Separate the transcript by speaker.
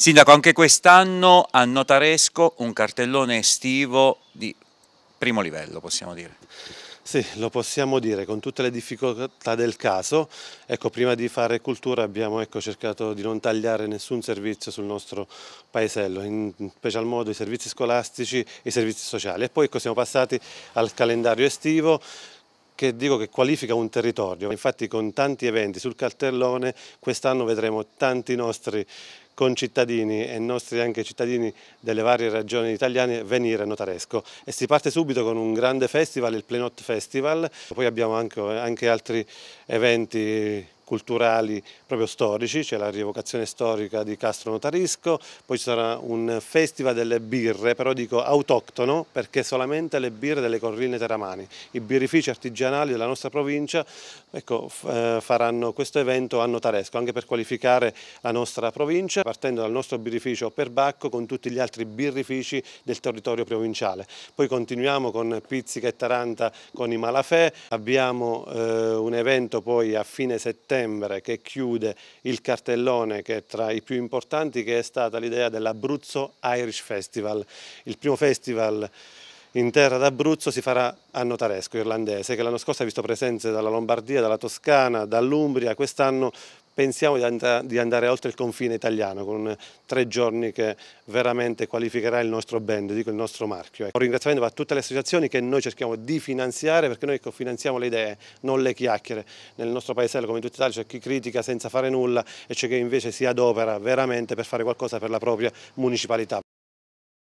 Speaker 1: Sindaco, anche quest'anno a Notaresco un cartellone estivo di primo livello, possiamo dire.
Speaker 2: Sì, lo possiamo dire, con tutte le difficoltà del caso. Ecco, prima di fare cultura abbiamo ecco, cercato di non tagliare nessun servizio sul nostro paesello, in special modo i servizi scolastici e i servizi sociali. E poi ecco, siamo passati al calendario estivo, che dico che qualifica un territorio. Infatti con tanti eventi sul cartellone quest'anno vedremo tanti nostri concittadini e nostri anche cittadini delle varie regioni italiane venire a Notaresco e si parte subito con un grande festival, il Plenot Festival, poi abbiamo anche, anche altri eventi culturali proprio storici, c'è la rievocazione storica di Castro Notarisco, poi ci sarà un festival delle birre, però dico autoctono perché solamente le birre delle colline teramani, i birrifici artigianali della nostra provincia ecco, eh, faranno questo evento a Notaresco, anche per qualificare la nostra provincia, partendo dal nostro birrificio per Bacco con tutti gli altri birrifici del territorio provinciale. Poi continuiamo con Pizzica e Taranta con i Malafè, abbiamo eh, un evento poi a fine settembre settembre che chiude il cartellone che è tra i più importanti che è stata l'idea dell'Abruzzo Irish Festival, il primo festival in terra d'Abruzzo si farà a Notaresco irlandese che l'anno scorso ha visto presenze dalla Lombardia, dalla Toscana, dall'Umbria, quest'anno pensiamo di, and di, andare oltre il confine italiano con tre giorni che veramente qualificherà il nostro band, dico il nostro marchio. Ecco. Un ringraziamento va a tutte le associazioni che noi cerchiamo di finanziare perché noi ecco, finanziamo le idee, non le chiacchiere. Nel nostro paesello come in tutta Italia c'è chi critica senza fare nulla e c'è chi invece si adopera veramente per fare qualcosa per la propria municipalità.